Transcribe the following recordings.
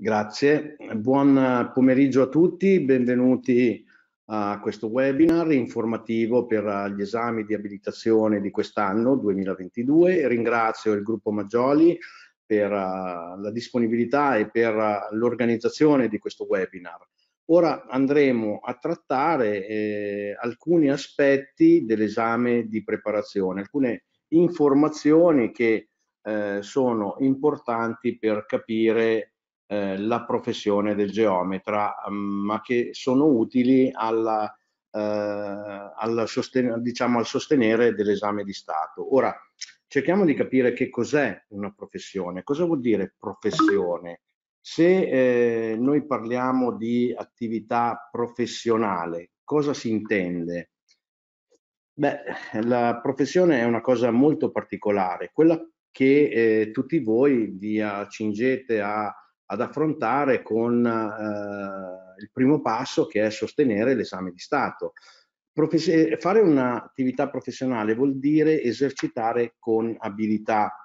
Grazie, buon eh, pomeriggio a tutti, benvenuti a questo webinar informativo per eh, gli esami di abilitazione di quest'anno 2022. Ringrazio il gruppo Maggioli per eh, la disponibilità e per l'organizzazione di questo webinar. Ora andremo a trattare eh, alcuni aspetti dell'esame di preparazione, alcune informazioni che eh, sono importanti per capire eh, la professione del geometra, mm, ma che sono utili alla, eh, al, sosten diciamo, al sostenere dell'esame di Stato. Ora, cerchiamo di capire che cos'è una professione, cosa vuol dire professione. Se eh, noi parliamo di attività professionale, cosa si intende? Beh, la professione è una cosa molto particolare, quella che eh, tutti voi vi accingete a ad affrontare con eh, il primo passo che è sostenere l'esame di Stato. Profes fare un'attività professionale vuol dire esercitare con abilità.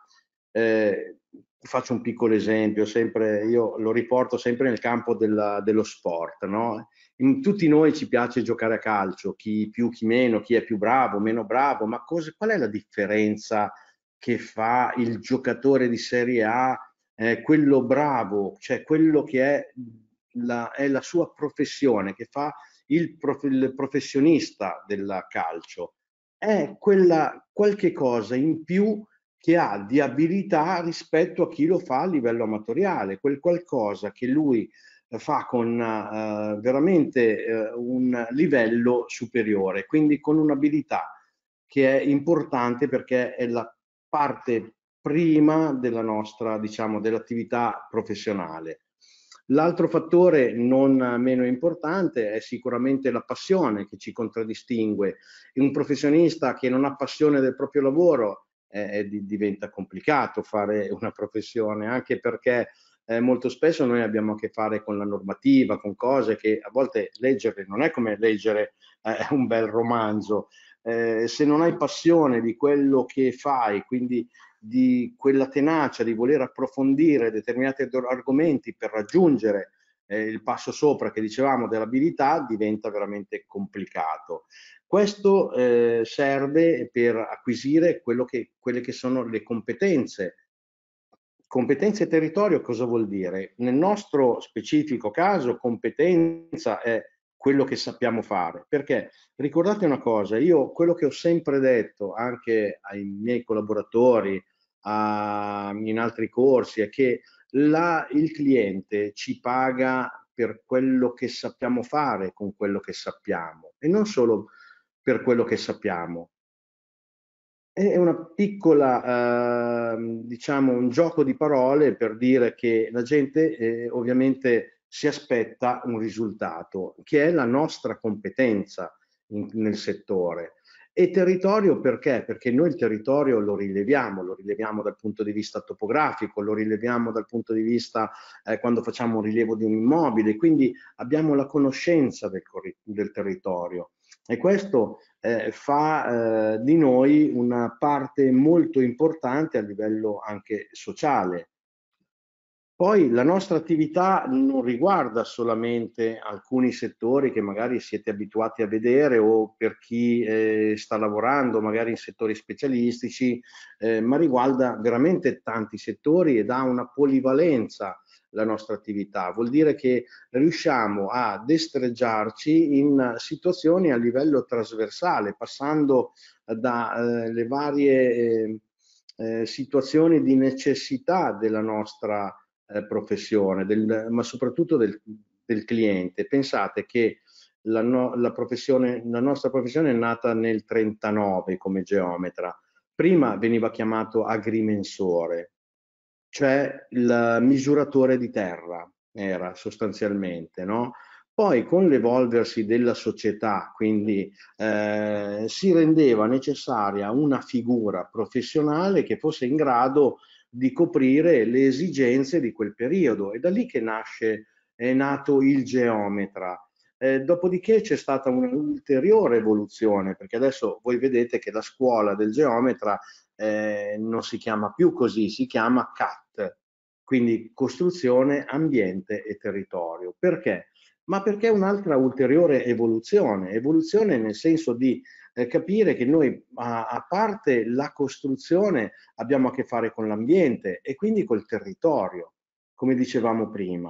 Eh, faccio un piccolo esempio, sempre, io lo riporto sempre nel campo della, dello sport. No? In, tutti noi ci piace giocare a calcio, chi più, chi meno, chi è più bravo, meno bravo, ma cosa, qual è la differenza che fa il giocatore di Serie A eh, quello bravo, cioè quello che è la, è la sua professione, che fa il, prof, il professionista del calcio, è quella qualche cosa in più che ha di abilità rispetto a chi lo fa a livello amatoriale, quel qualcosa che lui fa con uh, veramente uh, un livello superiore, quindi con un'abilità che è importante perché è la parte prima della nostra, diciamo, dell'attività professionale. L'altro fattore non meno importante è sicuramente la passione che ci contraddistingue. Un professionista che non ha passione del proprio lavoro eh, eh diventa complicato fare una professione, anche perché eh, molto spesso noi abbiamo a che fare con la normativa, con cose che a volte leggere non è come leggere eh, un bel romanzo. Eh, se non hai passione di quello che fai, quindi di quella tenacia di voler approfondire determinati argomenti per raggiungere eh, il passo sopra che dicevamo dell'abilità diventa veramente complicato. Questo eh, serve per acquisire che, quelle che sono le competenze. Competenze e territorio cosa vuol dire? Nel nostro specifico caso competenza è quello che sappiamo fare. Perché ricordate una cosa, io quello che ho sempre detto anche ai miei collaboratori, a, ehm, in altri corsi, è che la, il cliente ci paga per quello che sappiamo fare con quello che sappiamo e non solo per quello che sappiamo. È una piccola, eh, diciamo, un gioco di parole per dire che la gente eh, ovviamente si aspetta un risultato, che è la nostra competenza in, nel settore. E territorio perché? Perché noi il territorio lo rileviamo, lo rileviamo dal punto di vista topografico, lo rileviamo dal punto di vista eh, quando facciamo un rilievo di un immobile, quindi abbiamo la conoscenza del, del territorio e questo eh, fa eh, di noi una parte molto importante a livello anche sociale poi la nostra attività non riguarda solamente alcuni settori che magari siete abituati a vedere o per chi eh, sta lavorando magari in settori specialistici, eh, ma riguarda veramente tanti settori ed ha una polivalenza la nostra attività. Vuol dire che riusciamo a destreggiarci in situazioni a livello trasversale, passando dalle eh, varie eh, eh, situazioni di necessità della nostra attività eh, professione, del, ma soprattutto del, del, cliente. Pensate che la, no, la, la, nostra professione è nata nel 39 come geometra. Prima veniva chiamato agrimensore, cioè il misuratore di terra era sostanzialmente, no? Poi con l'evolversi della società, quindi eh, si rendeva necessaria una figura professionale che fosse in grado di coprire le esigenze di quel periodo. È da lì che nasce, è nato il geometra. Eh, dopodiché c'è stata un'ulteriore evoluzione, perché adesso voi vedete che la scuola del geometra eh, non si chiama più così, si chiama CAT, quindi costruzione, ambiente e territorio. Perché? ma perché è un'altra ulteriore evoluzione, evoluzione nel senso di eh, capire che noi a, a, parte la costruzione abbiamo a che fare con l'ambiente e quindi col territorio, come dicevamo prima.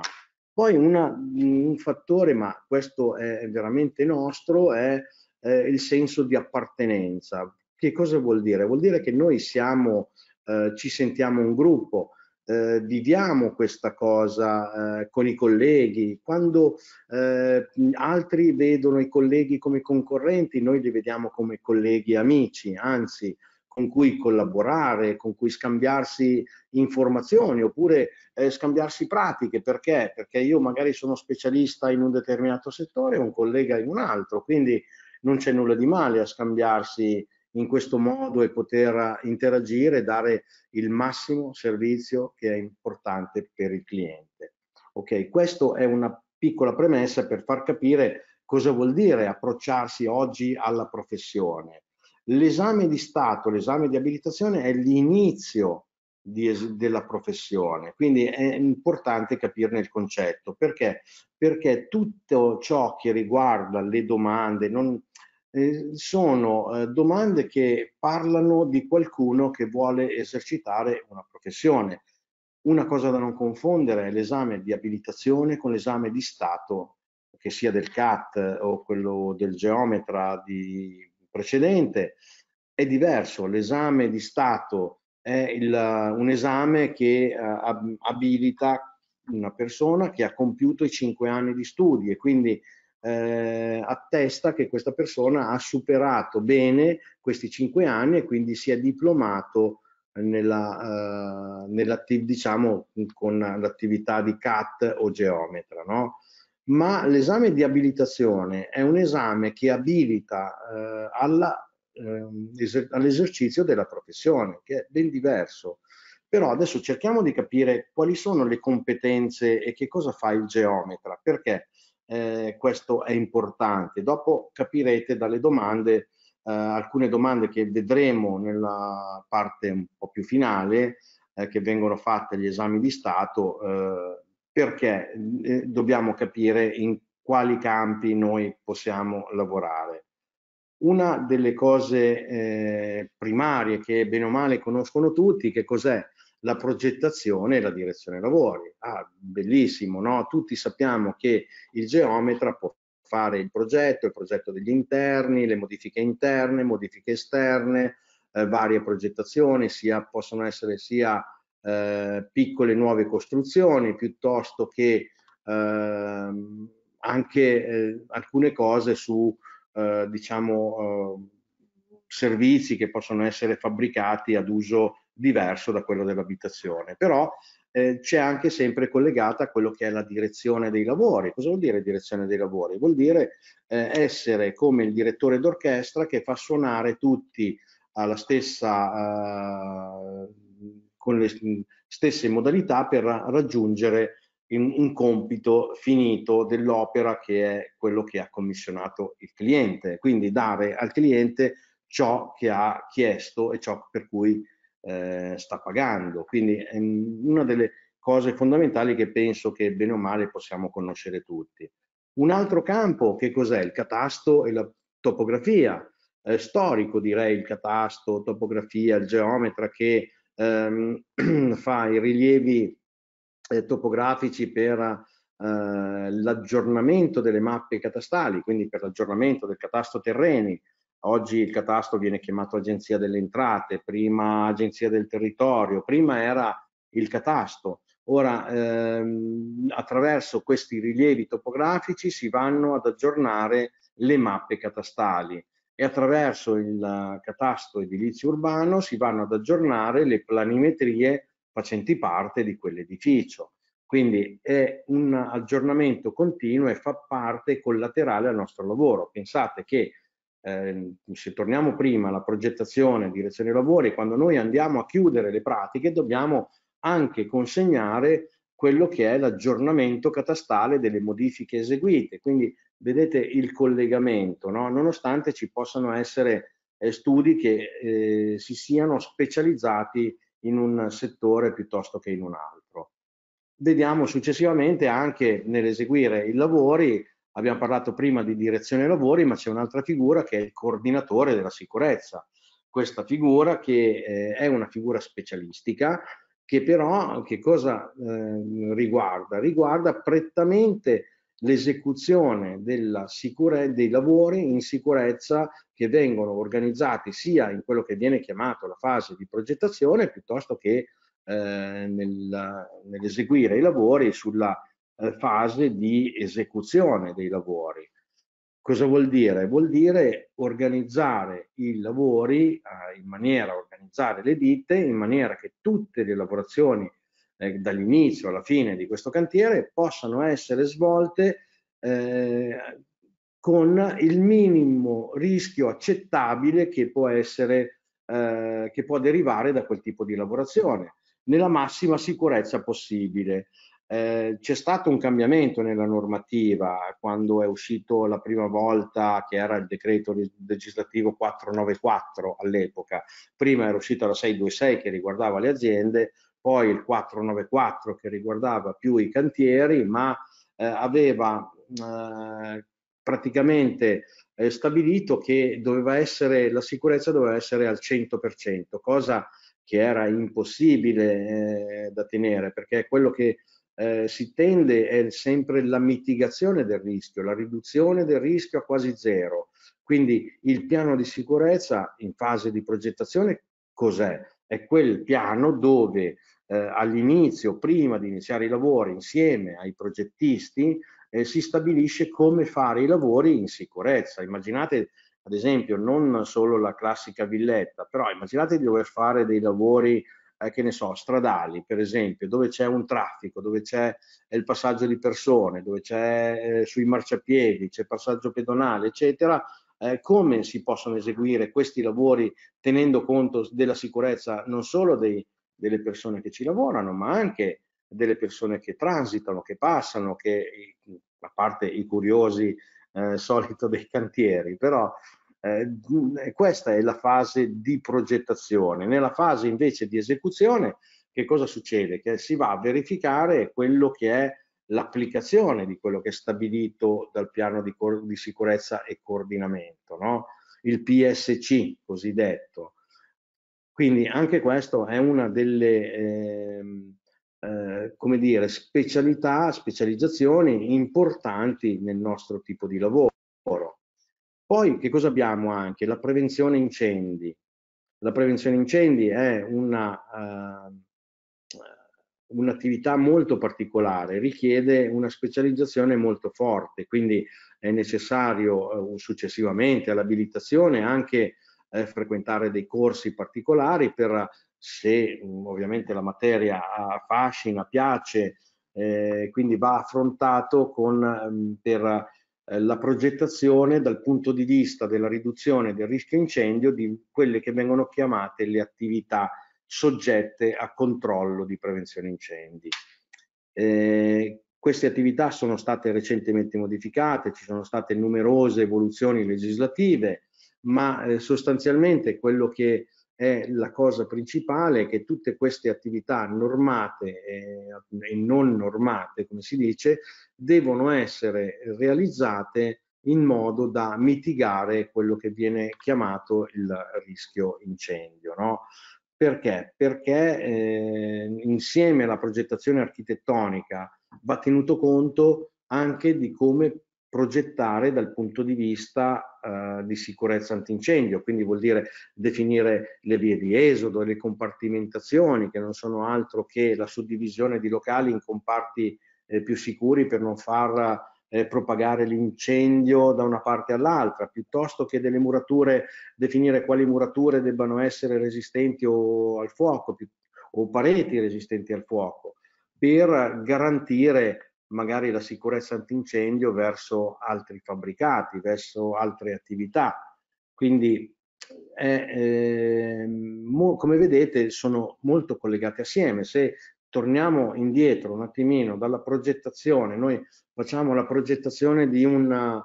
Poi una, un fattore, ma questo è veramente nostro, è eh, il senso di appartenenza. Che cosa vuol dire? Vuol dire che noi siamo, eh, ci sentiamo un gruppo, eh, viviamo questa cosa eh, con i colleghi, quando eh, altri vedono i colleghi come concorrenti, noi li vediamo come colleghi amici, anzi con cui collaborare, con cui scambiarsi informazioni oppure eh, scambiarsi pratiche, perché? Perché io magari sono specialista in un determinato settore e un collega in un altro, quindi non c'è nulla di male a scambiarsi in questo modo e poter eh, interagire e dare il massimo servizio che è importante per il cliente. Ok, questa è una piccola premessa per far capire cosa vuol dire approcciarsi oggi alla professione. L'esame di Stato, l'esame di abilitazione è l'inizio della professione, quindi è importante capirne il concetto. Perché? Perché tutto ciò che riguarda le domande, non, eh, sono eh, domande che parlano di qualcuno che vuole esercitare una professione. Una cosa da non confondere è l'esame di abilitazione con l'esame di Stato, che sia del CAT o quello del geometra di precedente. È diverso, l'esame di Stato è il, un esame che uh, abilita una persona che ha compiuto i cinque anni di studi e quindi eh, attesta che questa persona ha superato bene questi cinque anni e quindi si è diplomato nella, eh, nella diciamo con l'attività di CAT o geometra, no? Ma l'esame di abilitazione è un esame che abilita eh, ehm, all'esercizio della professione, che è ben diverso. Però adesso cerchiamo di capire quali sono le competenze e che cosa fa il geometra, perché eh, questo è importante. Dopo capirete dalle domande, eh, alcune domande che vedremo nella parte un po' più finale, eh, che vengono fatte gli esami di Stato, eh, perché eh, dobbiamo capire in quali campi noi possiamo lavorare. Una delle cose eh, primarie che bene o male conoscono tutti, che cos'è? la progettazione e la direzione lavori. Ah, bellissimo, no? Tutti sappiamo che il geometra può fare il progetto, il progetto degli interni, le modifiche interne, modifiche esterne, eh, varie progettazioni, sia, possono essere sia eh, piccole nuove costruzioni piuttosto che ehm, eh, anche alcune cose su eh, diciamo eh, servizi che possono essere fabbricati ad uso diverso da quello dell'abitazione, però eh, c'è anche sempre collegata a quello che è la direzione dei lavori. Cosa vuol dire direzione dei lavori? Vuol dire eh, essere come il direttore d'orchestra che fa suonare tutti alla stessa, eh, con le stesse modalità per raggiungere un compito finito dell'opera che è quello che ha commissionato il cliente, quindi dare al cliente ciò che ha chiesto e ciò per cui eh, sta pagando. Quindi è una delle cose fondamentali che penso che bene o male possiamo conoscere tutti. Un altro campo che cos'è? Il catasto e la topografia. Eh, storico direi il catasto, topografia, il geometra che ehm, fa i rilievi eh, topografici per eh, l'aggiornamento delle mappe catastali, quindi per l'aggiornamento del catasto terreni, Oggi il catasto viene chiamato agenzia delle entrate, prima agenzia del territorio, prima era il catasto. Ora ehm, attraverso questi rilievi topografici si vanno ad aggiornare le mappe catastali e attraverso il catasto edilizio urbano si vanno ad aggiornare le planimetrie facenti parte di quell'edificio. Quindi è un aggiornamento continuo e fa parte collaterale al nostro lavoro. Pensate che eh, se torniamo prima alla progettazione, direzione dei lavori, quando noi andiamo a chiudere le pratiche dobbiamo anche consegnare quello che è l'aggiornamento catastale delle modifiche eseguite. Quindi vedete il collegamento, no? nonostante ci possano essere eh, studi che eh, si siano specializzati in un settore piuttosto che in un altro. Vediamo successivamente anche nell'eseguire i lavori Abbiamo parlato prima di direzione lavori, ma c'è un'altra figura che è il coordinatore della sicurezza. Questa figura che eh, è una figura specialistica che però che cosa eh, riguarda? Riguarda prettamente l'esecuzione dei lavori in sicurezza che vengono organizzati sia in quello che viene chiamato la fase di progettazione piuttosto che eh, nel, nell'eseguire i lavori sulla eh, fase di esecuzione dei lavori. Cosa vuol dire? Vuol dire organizzare i lavori eh, in maniera, organizzare le ditte in maniera che tutte le lavorazioni eh, dall'inizio alla fine di questo cantiere possano essere svolte eh, con il minimo rischio accettabile che può essere eh, che può derivare da quel tipo di lavorazione nella massima sicurezza possibile eh, c'è stato un cambiamento nella normativa quando è uscito la prima volta che era il decreto legislativo 494 all'epoca, prima era uscita la 626 che riguardava le aziende, poi il 494 che riguardava più i cantieri, ma eh, aveva eh, praticamente eh, stabilito che doveva essere, la sicurezza doveva essere al 100%, cosa che era impossibile eh, da tenere perché quello che eh, si tende è sempre alla mitigazione del rischio, la riduzione del rischio a quasi zero. Quindi il piano di sicurezza in fase di progettazione cos'è? È quel piano dove eh, all'inizio, prima di iniziare i lavori insieme ai progettisti, eh, si stabilisce come fare i lavori in sicurezza. Immaginate ad esempio non solo la classica villetta, però immaginate di dover fare dei lavori eh, che ne so, stradali, per esempio, dove c'è un traffico, dove c'è eh, il passaggio di persone, dove c'è eh, sui marciapiedi, c'è passaggio pedonale, eccetera, eh, come si possono eseguire questi lavori tenendo conto della sicurezza non solo dei, delle persone che ci lavorano, ma anche delle persone che transitano, che passano, che eh, a parte i curiosi eh, solito dei cantieri, però eh, mm, eh, questa è la fase di progettazione. Nella fase invece di esecuzione, che cosa succede? Che si va a verificare quello che è l'applicazione di quello che è stabilito dal piano di, di sicurezza e coordinamento, no? il PSC cosiddetto. Quindi anche questo è una delle eh, eh, come dire, specialità, specializzazioni importanti nel nostro tipo di lavoro. Poi che cosa abbiamo anche? La prevenzione incendi. La prevenzione incendi è una, uh, un'attività molto particolare, richiede una specializzazione molto forte, quindi è necessario uh, successivamente all'abilitazione anche eh, frequentare dei corsi particolari per se um, ovviamente la materia affascina, piace, eh, quindi va affrontato con, um, per eh, la progettazione dal punto di vista della riduzione del rischio incendio di quelle che vengono chiamate le attività soggette a controllo di prevenzione incendi. Eh, queste attività sono state recentemente modificate, ci sono state numerose evoluzioni legislative, ma eh, sostanzialmente quello che è la cosa principale che tutte queste attività normate eh, e non normate, come si dice, devono essere realizzate in modo da mitigare quello che viene chiamato il rischio incendio. No? Perché? Perché eh, insieme alla progettazione architettonica va tenuto conto anche di come progettare dal punto di vista eh, di sicurezza antincendio, quindi vuol dire definire le vie di esodo, le compartimentazioni, che non sono altro che la suddivisione di locali in comparti eh, più sicuri per non far eh, propagare l'incendio da una parte all'altra, piuttosto che delle murature, definire quali murature debbano essere resistenti o al fuoco, o pareti resistenti al fuoco, per garantire magari la sicurezza antincendio verso altri fabbricati, verso altre attività. Quindi, è, eh, mo, come vedete, sono molto collegate assieme. Se torniamo indietro un attimino dalla progettazione, noi facciamo la progettazione di una,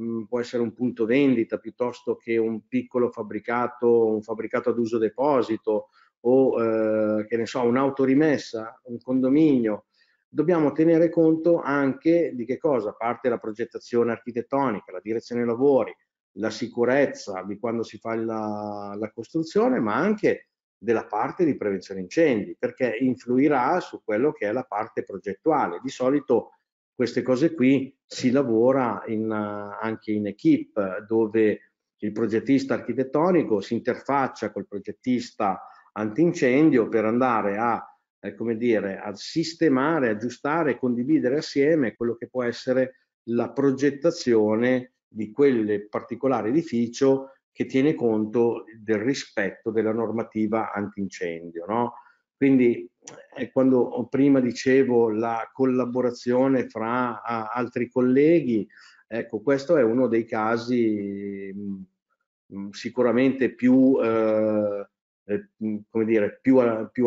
mm, può essere un punto vendita piuttosto che un piccolo fabbricato, un fabbricato ad uso deposito o eh, che ne so, un'autorimessa, un condominio, dobbiamo tenere conto anche di che cosa parte la progettazione architettonica, la direzione dei lavori, la sicurezza di quando si fa la, la costruzione, ma anche della parte di prevenzione incendi, perché influirà su quello che è la parte progettuale. Di solito queste cose qui si lavora in, anche in equip, dove il progettista architettonico si interfaccia col progettista antincendio per andare a eh, come dire, a sistemare, aggiustare, condividere assieme quello che può essere la progettazione di quel particolare edificio che tiene conto del rispetto della normativa antincendio. No? Quindi eh, quando prima dicevo la collaborazione fra a, altri colleghi, ecco questo è uno dei casi mh, mm, mm, sicuramente più, eh, eh mm, come dire, più, più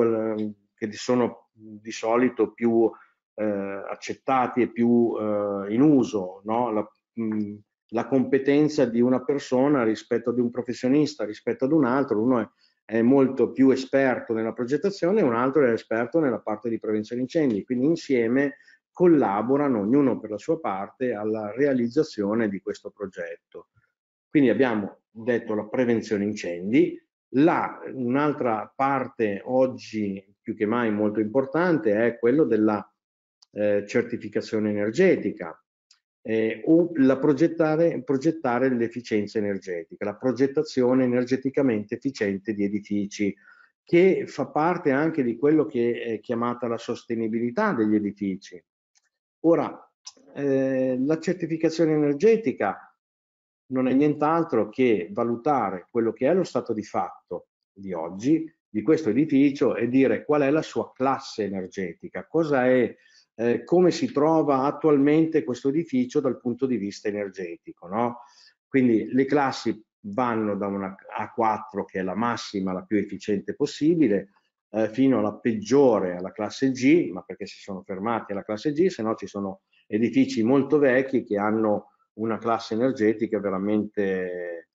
che sono di solito più eh, accettati e più eh, in uso, no? la, mh, mm, la, competenza di una persona rispetto ad un professionista, rispetto ad un altro, uno è, è molto più esperto nella progettazione e un altro è esperto nella parte di prevenzione incendi, quindi insieme collaborano ognuno per la sua parte alla realizzazione di questo progetto. Quindi abbiamo detto la prevenzione incendi, Là un'altra parte oggi più che mai molto importante è quello della eh, certificazione energetica eh, o la progettare, progettare l'efficienza energetica, la progettazione energeticamente efficiente di edifici che fa parte anche di quello che è chiamata la sostenibilità degli edifici. Ora, eh, la certificazione energetica non è nient'altro che valutare quello che è lo stato di fatto di oggi di questo edificio e dire qual è la sua classe energetica, cosa è, eh, come si trova attualmente questo edificio dal punto di vista energetico. No? Quindi le classi vanno da una A4 che è la massima, la più efficiente possibile, eh, fino alla peggiore, alla classe G, ma perché si sono fermati alla classe G, se no ci sono edifici molto vecchi che hanno una classe energetica veramente,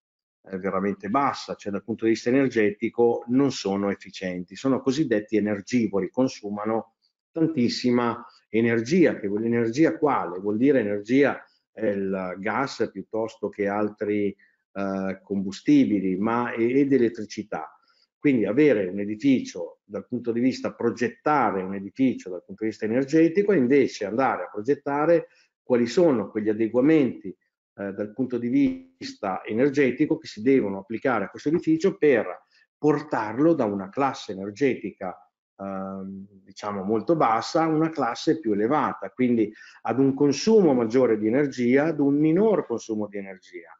eh, veramente bassa, cioè dal punto di vista energetico non sono efficienti, sono cosiddetti energivori, consumano tantissima energia, che vuol energia quale? Vuol dire energia eh, il gas piuttosto che altri eh, combustibili ma, ed elettricità. Quindi avere un edificio dal punto di vista progettare un edificio dal punto di vista energetico invece andare a progettare quali sono quegli adeguamenti eh, dal punto di vista energetico che si devono applicare a questo edificio per portarlo da una classe energetica ehm, diciamo molto bassa a una classe più elevata, quindi ad un consumo maggiore di energia, ad un minor consumo di energia.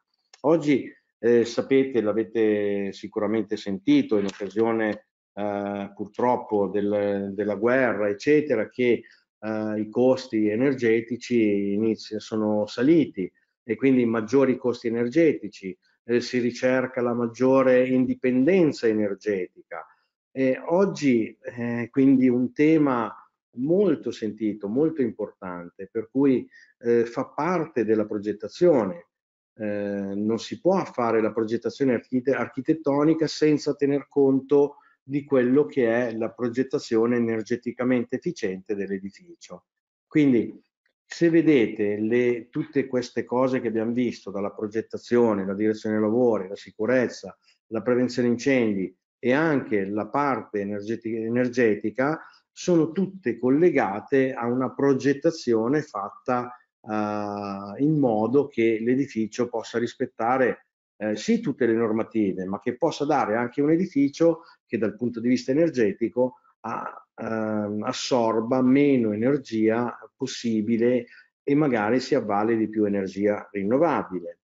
Oggi eh, sapete, l'avete sicuramente sentito in occasione eh, purtroppo del, della guerra, eccetera, che eh, i costi energetici inizia, sono saliti e quindi maggiori costi energetici, eh, si ricerca la maggiore indipendenza energetica. E oggi eh, quindi un tema molto sentito, molto importante, per cui eh, fa parte della progettazione. Eh, non si può fare la progettazione archite architettonica senza tener conto di quello che è la progettazione energeticamente efficiente dell'edificio. Quindi se vedete le, tutte queste cose che abbiamo visto, dalla progettazione, la direzione dei lavori, la sicurezza, la prevenzione incendi e anche la parte energetica, energetica sono tutte collegate a una progettazione fatta eh, in modo che l'edificio possa rispettare eh, sì tutte le normative, ma che possa dare anche un edificio che dal punto di vista energetico a, ehm, assorba meno energia possibile e magari si avvale di più energia rinnovabile.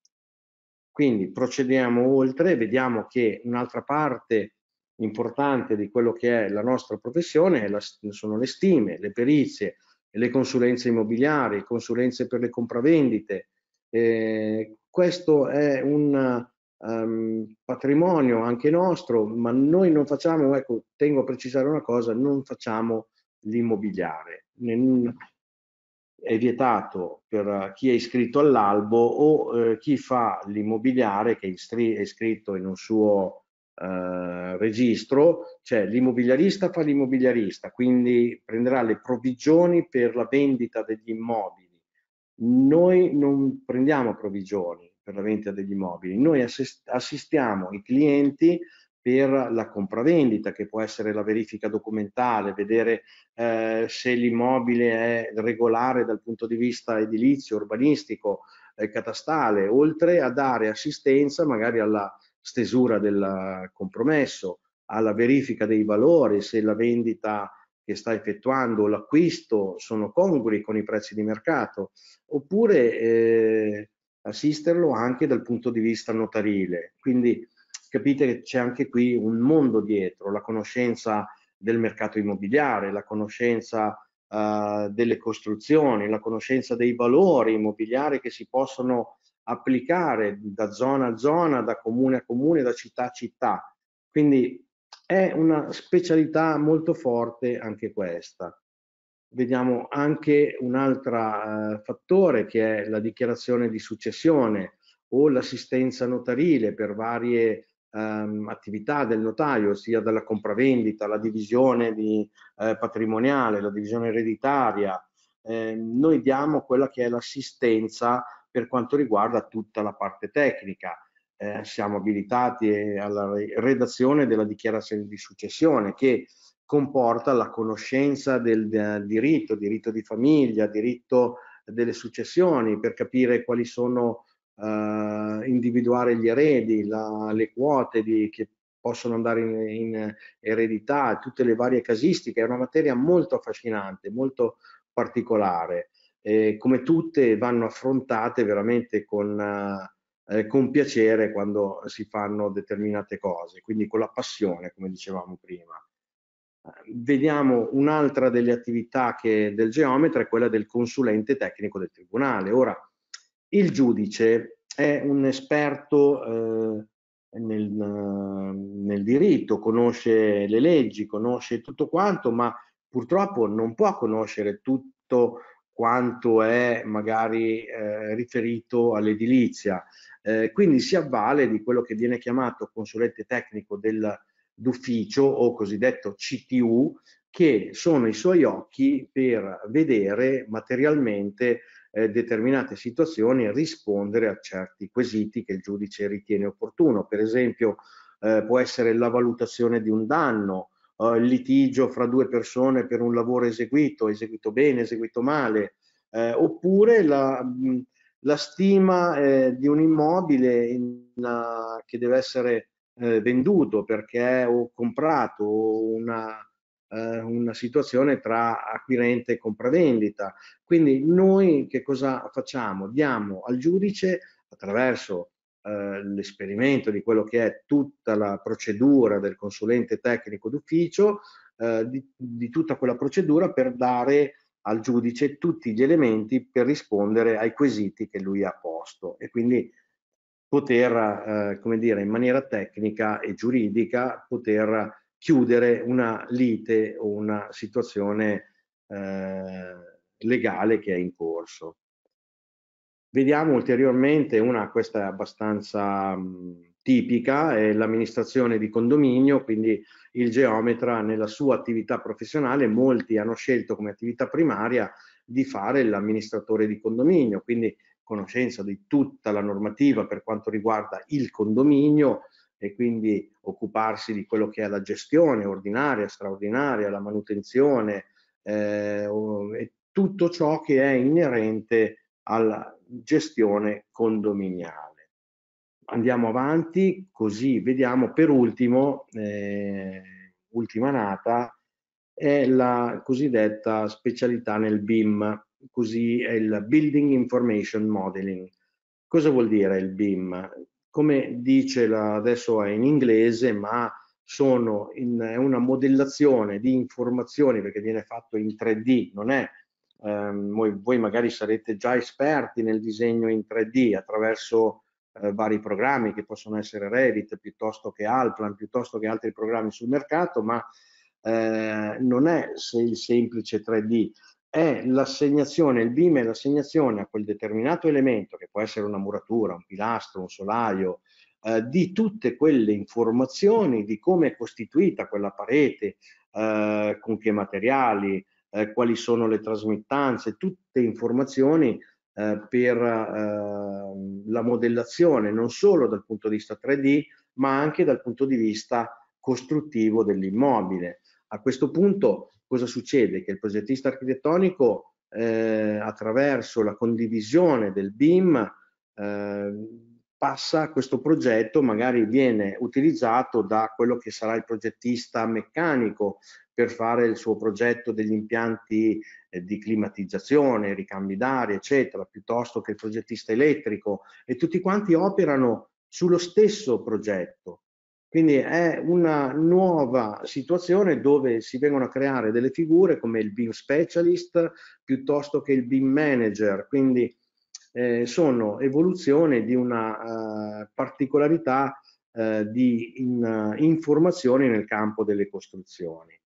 Quindi procediamo oltre, vediamo che un'altra parte importante di quello che è la nostra professione la, sono le stime, le perizie, le consulenze immobiliari, consulenze per le compravendite, eh, questo è un um, patrimonio anche nostro, ma noi non facciamo, ecco, tengo a precisare una cosa, non facciamo l'immobiliare. È vietato per chi è iscritto all'albo o eh, chi fa l'immobiliare che è iscritto in un suo eh, registro, cioè l'immobiliarista fa l'immobiliarista, quindi prenderà le provvigioni per la vendita degli immobili noi non prendiamo provvigioni per la vendita degli immobili, noi assistiamo i clienti per la compravendita, che può essere la verifica documentale, vedere eh, se l'immobile è regolare dal punto di vista edilizio, urbanistico, eh, catastale, oltre a dare assistenza magari alla stesura del compromesso, alla verifica dei valori, se la vendita che sta effettuando l'acquisto sono congrui con i prezzi di mercato, oppure eh, assisterlo anche dal punto di vista notarile. Quindi capite che c'è anche qui un mondo dietro, la conoscenza del mercato immobiliare, la conoscenza eh, delle costruzioni, la conoscenza dei valori immobiliari che si possono applicare da zona a zona, da comune a comune, da città a città. Quindi è una specialità molto forte anche questa. Vediamo anche un altro eh, fattore che è la dichiarazione di successione o l'assistenza notarile per varie ehm, attività del notaio, sia dalla compravendita, la divisione di, eh, patrimoniale, la divisione ereditaria. Eh, noi diamo quella che è l'assistenza per quanto riguarda tutta la parte tecnica eh, siamo abilitati alla redazione della dichiarazione di successione che comporta la conoscenza del, del diritto, diritto di famiglia, diritto delle successioni per capire quali sono, eh, individuare gli eredi, la, le quote di, che possono andare in, in, eredità, tutte le varie casistiche, è una materia molto affascinante, molto particolare, eh, come tutte vanno affrontate veramente con... Eh, eh, con piacere quando si fanno determinate cose, quindi con la passione, come dicevamo prima. Eh, vediamo un'altra delle attività che, del geometra è quella del consulente tecnico del tribunale. Ora, il giudice è un esperto eh, nel, nel, diritto, conosce le leggi, conosce tutto quanto, ma purtroppo non può conoscere tutto quanto è magari eh, riferito all'edilizia. Eh, quindi si avvale di quello che viene chiamato consulente tecnico del, d'ufficio o cosiddetto CTU, che sono i suoi occhi per vedere materialmente eh, determinate situazioni e rispondere a certi quesiti che il giudice ritiene opportuno. Per esempio, eh, può essere la valutazione di un danno, eh, il litigio fra due persone per un lavoro eseguito, eseguito bene, eseguito male, eh, oppure la, mm, la stima eh, di un immobile in, uh, che deve essere eh, venduto perché ho comprato una, eh, una situazione tra acquirente e compravendita. Quindi noi che cosa facciamo? Diamo al giudice attraverso eh, l'esperimento di quello che è tutta la procedura del consulente tecnico d'ufficio, eh, di, di, tutta quella procedura per dare al giudice tutti gli elementi per rispondere ai quesiti che lui ha posto e quindi poter, eh, come dire, in maniera tecnica e giuridica, poter chiudere una lite o una situazione eh, legale che è in corso. Vediamo ulteriormente una, questa è abbastanza mh, tipica, è l'amministrazione di condominio, quindi il geometra nella sua attività professionale, molti hanno scelto come attività primaria di fare l'amministratore di condominio, quindi conoscenza di tutta la normativa per quanto riguarda il condominio e quindi occuparsi di quello che è la gestione ordinaria, straordinaria, la manutenzione eh, e tutto ciò che è inerente alla, gestione condominiale. Andiamo avanti così vediamo per ultimo, eh, ultima nata, è la cosiddetta specialità nel BIM, così è il Building Information Modeling. Cosa vuol dire il BIM? Come dice la, adesso è in inglese, ma sono in, è una modellazione di informazioni perché viene fatto in 3D, non è ehm, voi, voi, magari sarete già esperti nel disegno in 3D attraverso eh, vari programmi che possono essere Revit piuttosto che Alplan, piuttosto che altri programmi sul mercato, ma eh, non è se il semplice 3D, è l'assegnazione, il BIM è l'assegnazione a quel determinato elemento, che può essere una muratura, un pilastro, un solaio, eh, di tutte quelle informazioni di come è costituita quella parete, eh, con che materiali, eh, quali sono le trasmittanze, tutte informazioni eh, per eh, la modellazione, non solo dal punto di vista 3D, ma anche dal punto di vista costruttivo dell'immobile. A questo punto cosa succede? Che il progettista architettonico eh, attraverso la condivisione del BIM eh, passa questo progetto, magari viene utilizzato da quello che sarà il progettista meccanico per fare il suo progetto degli impianti eh, di climatizzazione, ricambi d'aria, eccetera, piuttosto che il progettista elettrico e tutti quanti operano sullo stesso progetto. Quindi è una nuova situazione dove si vengono a creare delle figure come il BIM specialist piuttosto che il BIM manager, quindi eh, sono evoluzioni di una eh, particolarità eh, di in, eh, informazioni nel campo delle costruzioni.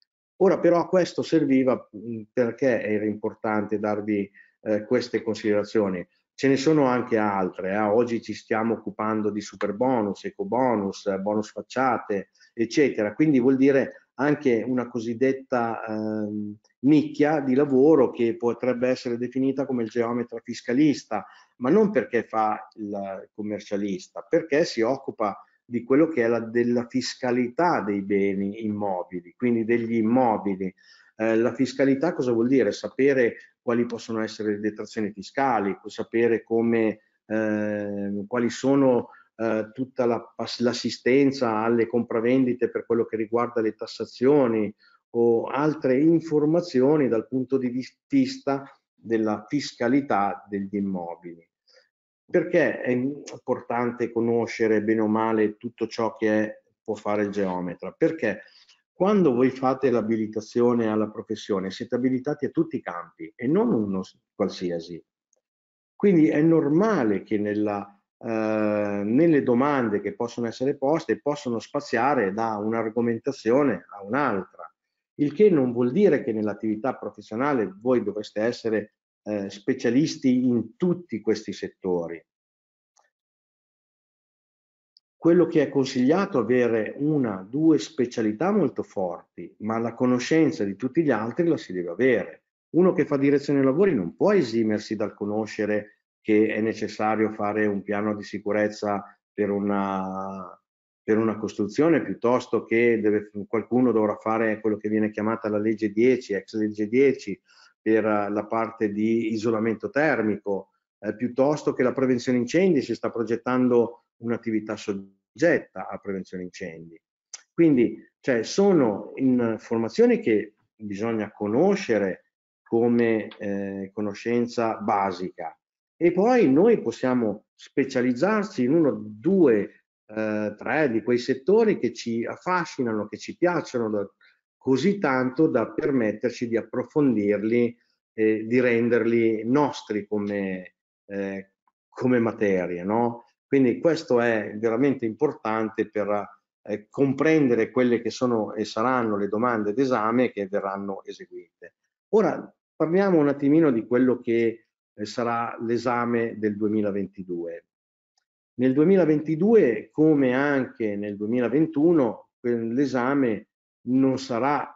Ora però a questo serviva perché era importante darvi eh, queste considerazioni. Ce ne sono anche altre, eh? oggi ci stiamo occupando di super bonus, eco bonus, bonus facciate, eccetera, quindi vuol dire anche una cosiddetta eh, nicchia di lavoro che potrebbe essere definita come il geometra fiscalista, ma non perché fa il commercialista, perché si occupa di quello che è la della fiscalità dei beni immobili, quindi degli immobili. Eh, la fiscalità cosa vuol dire? Sapere quali possono essere le detrazioni fiscali, sapere come, eh, quali sono eh, tutta la, l'assistenza alle compravendite per quello che riguarda le tassazioni o altre informazioni dal punto di vista della fiscalità degli immobili perché è importante conoscere bene o male tutto ciò che è, può fare il geometra? Perché quando voi fate l'abilitazione alla professione siete abilitati a tutti i campi e non uno qualsiasi. Quindi è normale che nella, eh, nelle domande che possono essere poste possono spaziare da un'argomentazione a un'altra, il che non vuol dire che nell'attività professionale voi dovreste essere eh, specialisti in tutti questi settori. Quello che è consigliato è avere una, due specialità molto forti, ma la conoscenza di tutti gli altri la si deve avere. Uno che fa direzione lavori non può esimersi dal conoscere che è necessario fare un piano di sicurezza per una, per una costruzione piuttosto che deve, qualcuno dovrà fare quello che viene chiamata la legge 10, ex legge 10 per eh, la parte di isolamento termico, eh, piuttosto che la prevenzione incendi, si sta progettando un'attività soggetta a prevenzione incendi. Quindi cioè, sono informazioni che bisogna conoscere come eh, conoscenza basica e poi noi possiamo specializzarci in uno, due, eh, tre di quei settori che ci affascinano, che ci piacciono, così tanto da permetterci di approfondirli e di renderli nostri come, eh, come materie. No? Quindi questo è veramente importante per eh, comprendere quelle che sono e saranno le domande d'esame che verranno eseguite. Ora parliamo un attimino di quello che eh, sarà l'esame del 2022. Nel 2022, come anche nel 2021, l'esame non sarà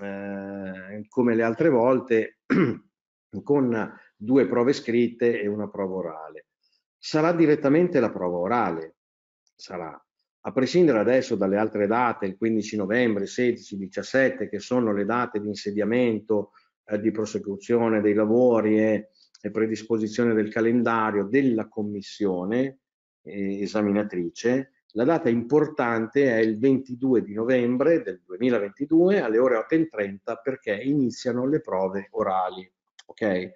eh, come le altre volte con due prove scritte e una prova orale. Sarà direttamente la prova orale, sarà. A prescindere adesso dalle altre date, il 15 novembre, 16, 17, che sono le date di insediamento, eh, di prosecuzione dei lavori e, e, predisposizione del calendario della commissione eh, esaminatrice, la data importante è il 22 di novembre del 2022 alle ore 8.30 perché iniziano le prove orali. Okay?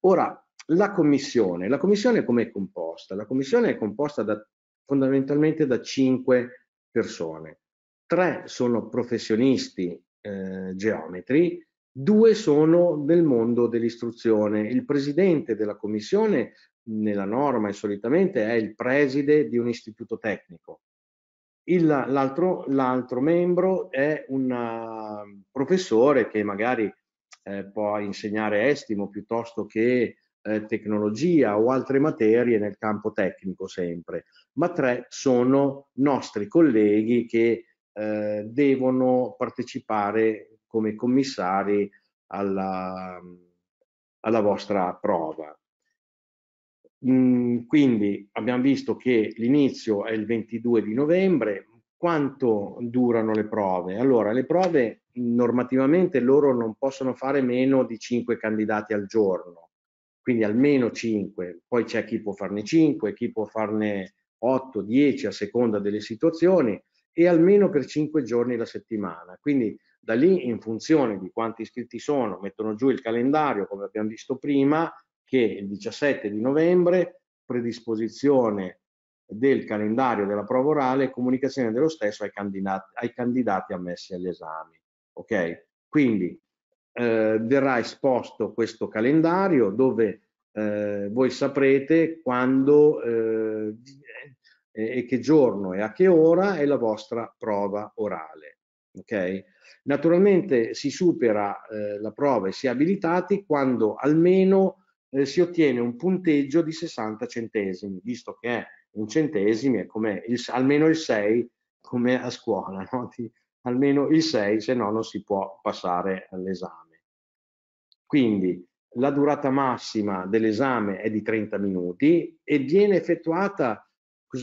Ora, la commissione. La commissione come è composta? La commissione è composta da, fondamentalmente da cinque persone. Tre sono professionisti eh, geometri, due sono del mondo dell'istruzione. Il presidente della commissione nella norma e solitamente è il preside di un istituto tecnico. l'altro, membro è un um, professore che magari eh, può insegnare estimo piuttosto che eh, tecnologia o altre materie nel campo tecnico sempre, ma tre sono nostri colleghi che eh, devono partecipare come commissari alla, alla vostra prova. Mm, quindi abbiamo visto che l'inizio è il 22 di novembre, quanto durano le prove? Allora, le prove normativamente loro non possono fare meno di 5 candidati al giorno, quindi almeno 5, poi c'è chi può farne 5, chi può farne 8, 10 a seconda delle situazioni e almeno per 5 giorni la settimana. Quindi da lì in funzione di quanti iscritti sono, mettono giù il calendario come abbiamo visto prima che il 17 di novembre predisposizione del calendario della prova orale e comunicazione dello stesso ai candidati, ai candidati ammessi agli esami. Ok? Quindi eh, verrà esposto questo calendario dove eh, voi saprete quando eh, e che giorno e a che ora è la vostra prova orale. Ok? Naturalmente si supera eh, la prova e si è abilitati quando almeno eh, si ottiene un punteggio di 60 centesimi, visto che un centesimo è come il, almeno il 6 come a scuola, no? Ti, almeno il 6, se no non si può passare all'esame. Quindi la durata massima dell'esame è di 30 minuti e viene effettuata,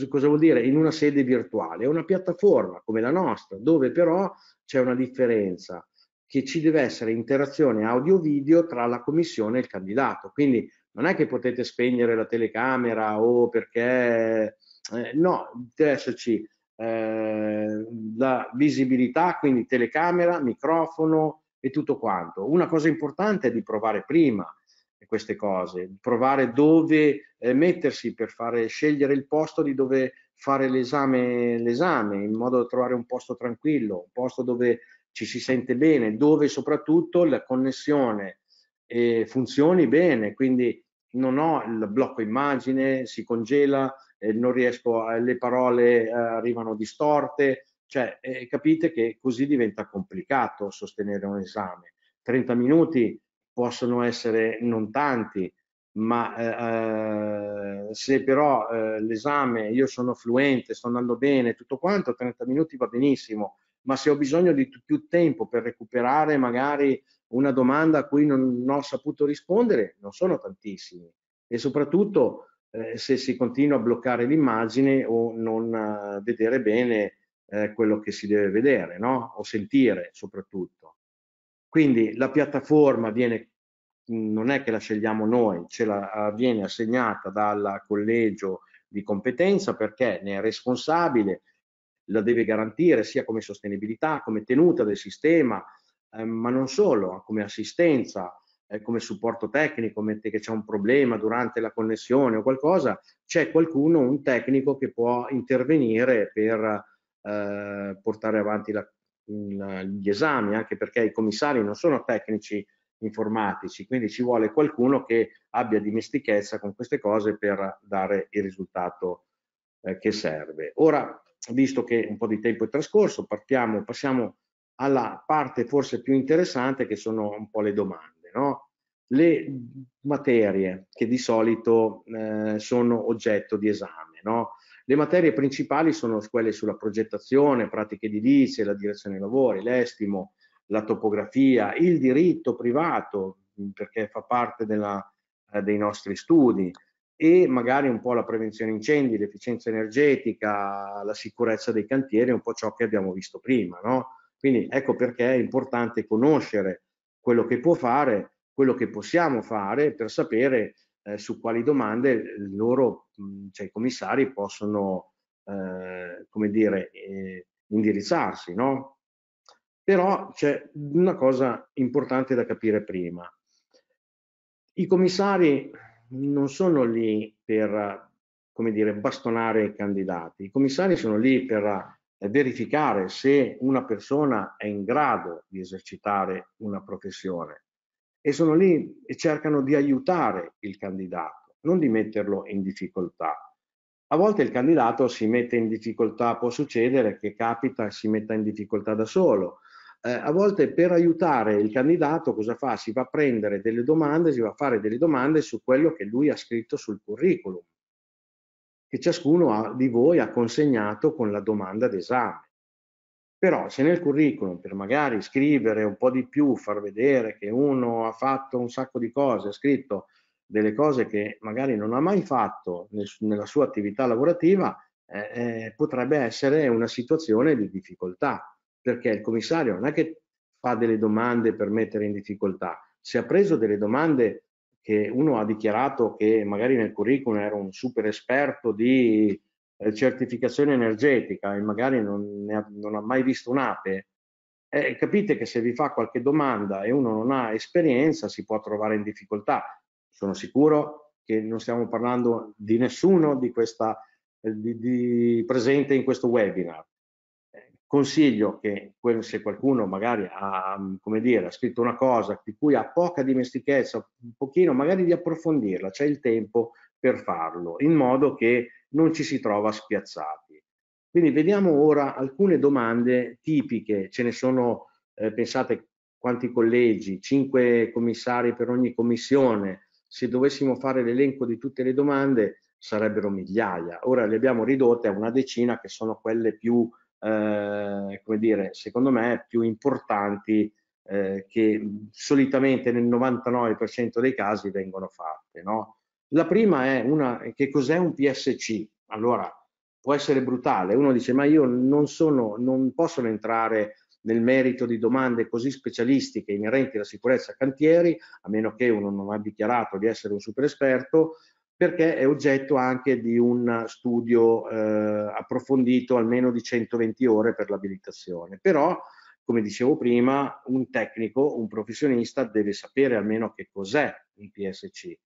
cosa vuol dire, in una sede virtuale, è una piattaforma come la nostra, dove però c'è una differenza che ci deve essere interazione audio-video tra la commissione e il candidato. Quindi non è che potete spegnere la telecamera o perché... Eh, no, deve esserci eh, la visibilità, quindi telecamera, microfono e tutto quanto. Una cosa importante è di provare prima queste cose, provare dove eh, mettersi per fare, scegliere il posto di dove fare l'esame, l'esame, in modo da trovare un posto tranquillo, un posto dove ci si sente bene, dove soprattutto la connessione eh, funzioni bene, quindi non ho il blocco immagine, si congela, eh, non riesco, a, le parole eh, arrivano distorte, cioè eh, capite che così diventa complicato sostenere un esame. 30 minuti possono essere non tanti, ma eh, eh, se però eh, l'esame io sono fluente, sto andando bene, tutto quanto, 30 minuti va benissimo, ma se ho bisogno di più tempo per recuperare magari una domanda a cui non, non ho saputo rispondere, non sono tantissimi. E soprattutto eh, se si continua a bloccare l'immagine o non uh, vedere bene eh, quello che si deve vedere, no? o sentire soprattutto. Quindi la piattaforma viene, non è che la scegliamo noi, ce la eh, viene assegnata dal collegio di competenza perché ne è responsabile la deve garantire sia come sostenibilità, come tenuta del sistema, eh, ma non solo, come assistenza, eh, come supporto tecnico, mentre che c'è un problema durante la connessione o qualcosa, c'è qualcuno, un tecnico che può intervenire per eh, portare avanti la, in, gli esami, anche perché i commissari non sono tecnici informatici, quindi ci vuole qualcuno che abbia dimestichezza con queste cose per dare il risultato eh, che serve. Ora, visto che un po' di tempo è trascorso, partiamo, passiamo alla parte forse più interessante che sono un po' le domande. No? Le materie che di solito eh, sono oggetto di esame. No? Le materie principali sono quelle sulla progettazione, pratiche edilizie, la direzione dei lavori, l'estimo, la topografia, il diritto privato, perché fa parte della, eh, dei nostri studi, e magari un po' la prevenzione incendi, l'efficienza energetica, la sicurezza dei cantieri, un po' ciò che abbiamo visto prima. No? Quindi ecco perché è importante conoscere quello che può fare, quello che possiamo fare per sapere eh, su quali domande loro, cioè i commissari, possono eh, come dire, eh, indirizzarsi. No? Però c'è una cosa importante da capire prima. I commissari non sono lì per come dire, bastonare i candidati. I commissari sono lì per eh, verificare se una persona è in grado di esercitare una professione e sono lì e cercano di aiutare il candidato, non di metterlo in difficoltà. A volte il candidato si mette in difficoltà, può succedere che capita si metta in difficoltà da solo, eh, a volte per aiutare il candidato cosa fa? Si va a prendere delle domande, si va a fare delle domande su quello che lui ha scritto sul curriculum, che ciascuno ha, di voi ha consegnato con la domanda d'esame. Però se nel curriculum, per magari scrivere un po' di più, far vedere che uno ha fatto un sacco di cose, ha scritto delle cose che magari non ha mai fatto nel, nella sua attività lavorativa, eh, eh, potrebbe essere una situazione di difficoltà perché il commissario non è che fa delle domande per mettere in difficoltà, se ha preso delle domande che uno ha dichiarato che magari nel curriculum era un super esperto di eh, certificazione energetica e magari non, ha, non ha, mai visto un'ape, eh, capite che se vi fa qualche domanda e uno non ha esperienza si può trovare in difficoltà. Sono sicuro che non stiamo parlando di nessuno di questa, eh, di, di presente in questo webinar, Consiglio che se qualcuno magari ha, mm, dire, ha scritto una cosa di cui ha poca dimestichezza, un pochino magari di approfondirla, c'è il tempo per farlo, in modo che non ci si trova spiazzati. Quindi vediamo ora alcune domande tipiche, ce ne sono, eh, pensate quanti collegi, 5 commissari per ogni commissione, se dovessimo fare l'elenco di tutte le domande sarebbero migliaia, ora le abbiamo ridotte a una decina che sono quelle più eh, come dire, secondo me più importanti eh, che solitamente nel 99% dei casi vengono fatte. No? La prima è una, che cos'è un PSC? Allora, può essere brutale, uno dice ma io non, sono, non posso entrare nel merito di domande così specialistiche inerenti alla sicurezza cantieri, a meno che uno non abbia dichiarato di essere un super esperto, perché è oggetto anche di un studio eh, approfondito almeno di 120 ore per l'abilitazione. Però, come dicevo prima, un tecnico, un professionista deve sapere almeno che cos'è un PSC,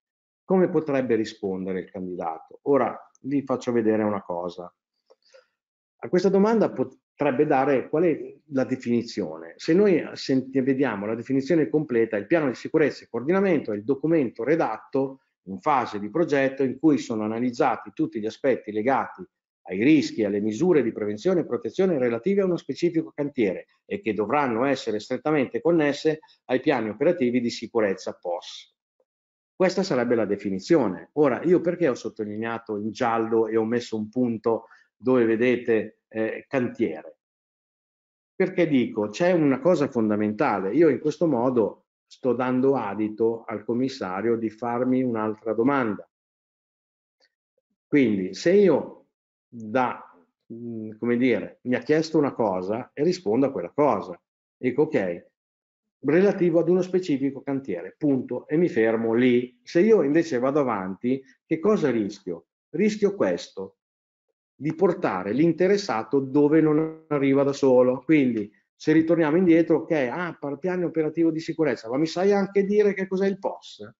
come potrebbe rispondere il candidato. Ora vi faccio vedere una cosa. A questa domanda potrebbe dare qual è la definizione. Se noi vediamo la definizione completa, il piano di sicurezza e coordinamento è il documento redatto in fase di progetto in cui sono analizzati tutti gli aspetti legati ai rischi e alle misure di prevenzione e protezione relative a uno specifico cantiere e che dovranno essere strettamente connesse ai piani operativi di sicurezza POS. Questa sarebbe la definizione. Ora, io perché ho sottolineato in giallo e ho messo un punto dove vedete eh, cantiere? Perché dico, c'è una cosa fondamentale. Io in questo modo sto dando adito al commissario di farmi un'altra domanda. Quindi se io da, mm, come dire, mi ha chiesto una cosa e rispondo a quella cosa, dico ok, relativo ad uno specifico cantiere, punto, e mi fermo lì. Se io invece vado avanti, che cosa rischio? Rischio questo, di portare l'interessato dove non arriva da solo. Quindi se ritorniamo indietro, ok, ah, piano operativo di sicurezza, ma mi sai anche dire che cos'è il POS?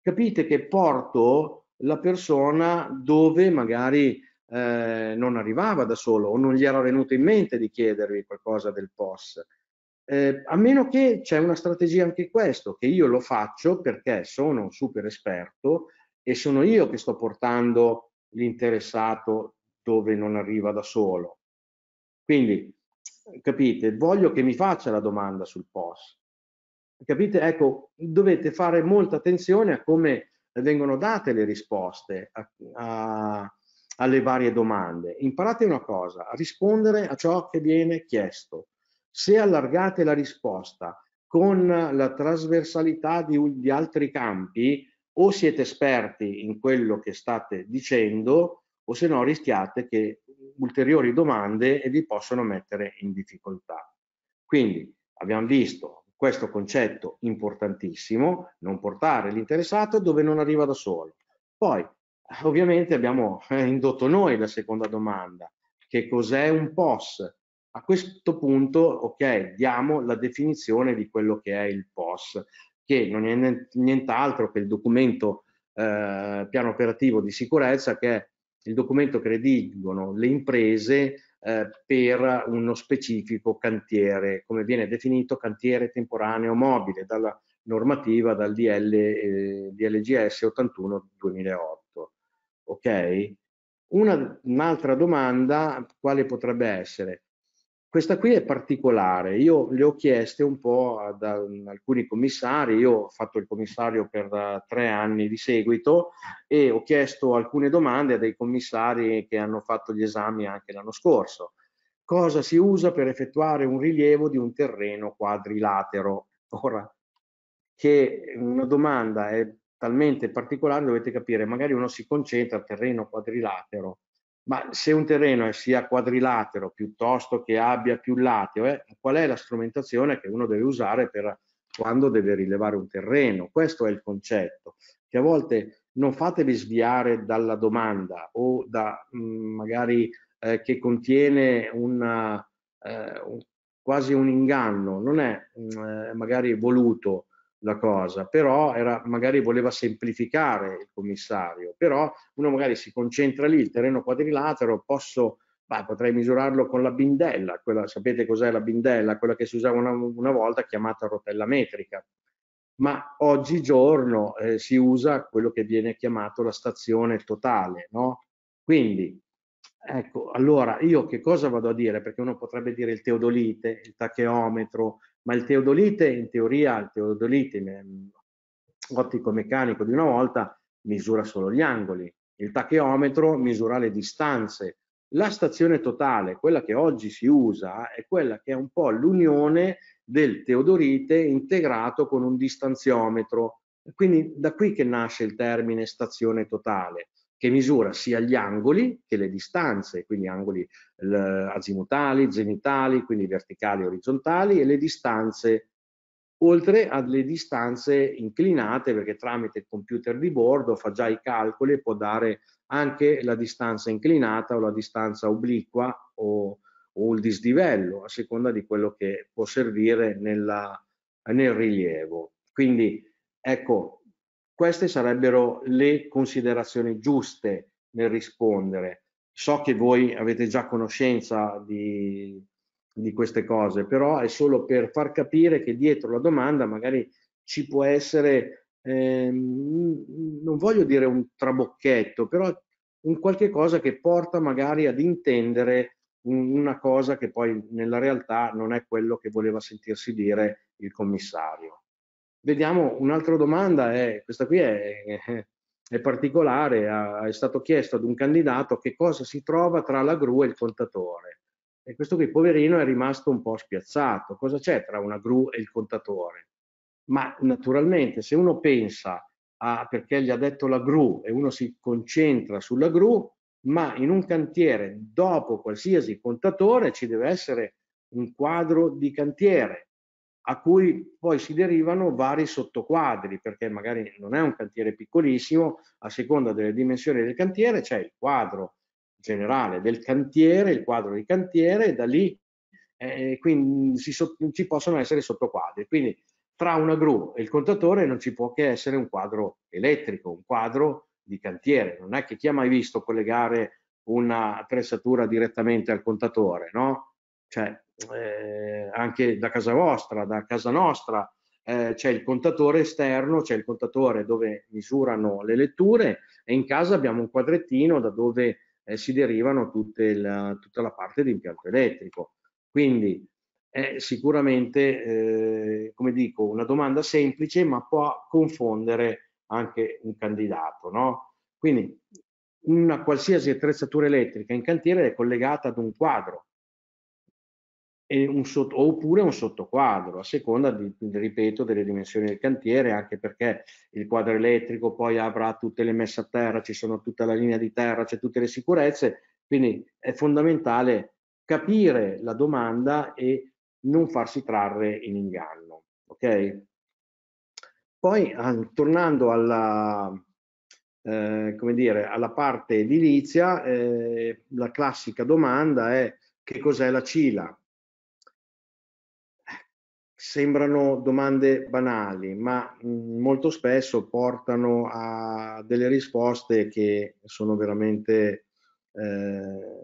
Capite che porto la persona dove magari eh, non arrivava da solo o non gli era venuto in mente di chiedervi qualcosa del POS. Eh, a meno che c'è una strategia anche questo, che io lo faccio perché sono un super esperto e sono io che sto portando l'interessato dove non arriva da solo. Quindi capite? Voglio che mi faccia la domanda sul POS. Capite? Ecco, dovete fare molta attenzione a come vengono date le risposte a, a, alle varie domande. Imparate una cosa, a rispondere a ciò che viene chiesto. Se allargate la risposta con la trasversalità di, di altri campi, o siete esperti in quello che state dicendo, o se no rischiate che ulteriori domande e vi possono mettere in difficoltà. Quindi abbiamo visto questo concetto importantissimo, non portare l'interessato dove non arriva da solo. Poi ovviamente abbiamo eh, indotto noi la seconda domanda, che cos'è un POS? A questo punto, ok, diamo la definizione di quello che è il POS, che non è nient'altro che il documento eh, piano operativo di sicurezza che è il documento che redigono le imprese eh, per uno specifico cantiere, come viene definito cantiere temporaneo mobile dalla normativa dal DL, eh, DLGS 81 2008. Ok? Una, un'altra domanda, quale potrebbe essere? Questa qui è particolare, io le ho chieste un po' ad, alcuni commissari, io ho fatto il commissario per eh, tre anni di seguito e ho chiesto alcune domande a dei commissari che hanno fatto gli esami anche l'anno scorso. Cosa si usa per effettuare un rilievo di un terreno quadrilatero? Ora, che una domanda è talmente particolare, dovete capire, magari uno si concentra terreno quadrilatero, ma se un terreno sia quadrilatero piuttosto che abbia più lati, eh, qual è la strumentazione che uno deve usare per quando deve rilevare un terreno? Questo è il concetto, che a volte non fatevi sviare dalla domanda o da mh, mm, magari eh, che contiene una, eh, un, quasi un inganno, non è mh, mm, eh, magari voluto, la cosa, però era, magari voleva semplificare il commissario, però uno magari si concentra lì, il terreno quadrilatero, posso, bah, potrei misurarlo con la bindella, quella, sapete cos'è la bindella, quella che si usava una, una volta chiamata rotella metrica, ma oggigiorno eh, si usa quello che viene chiamato la stazione totale, no? Quindi, ecco, allora io che cosa vado a dire? Perché uno potrebbe dire il teodolite, il tacheometro, ma il teodolite, in teoria, il teodolite mm, ottico-meccanico di una volta misura solo gli angoli, il tacheometro misura le distanze, la stazione totale, quella che oggi si usa, è quella che è un po' l'unione del teodolite integrato con un distanziometro, quindi da qui che nasce il termine stazione totale che misura sia gli angoli che le distanze, quindi angoli azimutali, zenitali, quindi verticali e orizzontali, e le distanze, oltre alle distanze inclinate, perché tramite il computer di bordo fa già i calcoli e può dare anche la distanza inclinata o la distanza obliqua o, o il disdivello, a seconda di quello che può servire nella, nel rilievo. Quindi, ecco, queste sarebbero le considerazioni giuste nel rispondere. So che voi avete già conoscenza di, di queste cose, però è solo per far capire che dietro la domanda magari ci può essere, ehm, non voglio dire un trabocchetto, però un qualche cosa che porta magari ad intendere una cosa che poi nella realtà non è quello che voleva sentirsi dire il commissario. Vediamo un'altra domanda, è, questa qui è, è particolare, è stato chiesto ad un candidato che cosa si trova tra la gru e il contatore. E questo qui, poverino, è rimasto un po' spiazzato. Cosa c'è tra una gru e il contatore? Ma naturalmente, se uno pensa a perché gli ha detto la gru e uno si concentra sulla gru, ma in un cantiere, dopo qualsiasi contatore, ci deve essere un quadro di cantiere a cui poi si derivano vari sottoquadri, perché magari non è un cantiere piccolissimo, a seconda delle dimensioni del cantiere c'è il quadro generale del cantiere, il quadro di cantiere, e da lì eh, eh quindi si, ci possono essere sottoquadri. Quindi tra una gru e il contatore non ci può che essere un quadro elettrico, un quadro di cantiere. Non è che chi ha mai visto collegare un'attrezzatura direttamente al contatore, no? Cioè, eh, anche da casa vostra, da casa nostra, eh, c'è il contatore esterno, c'è il contatore dove misurano le letture e in casa abbiamo un quadrettino da dove eh, si derivano la, tutta la parte di impianto elettrico. Quindi è sicuramente, eh, come dico, una domanda semplice ma può confondere anche un candidato. No? Quindi una qualsiasi attrezzatura elettrica in cantiere è collegata ad un quadro un sotto, oppure un sottoquadro, a seconda, di, ripeto, delle dimensioni del cantiere, anche perché il quadro elettrico poi avrà tutte le messe a terra, ci sono tutta la linea di terra, c'è tutte le sicurezze, quindi è fondamentale capire la domanda e non farsi trarre in inganno. Okay? Poi ah, tornando alla, eh, come dire, alla parte edilizia, eh, la classica domanda è che cos'è la CILA? sembrano domande banali, ma mm, molto spesso portano a delle risposte che sono veramente eh,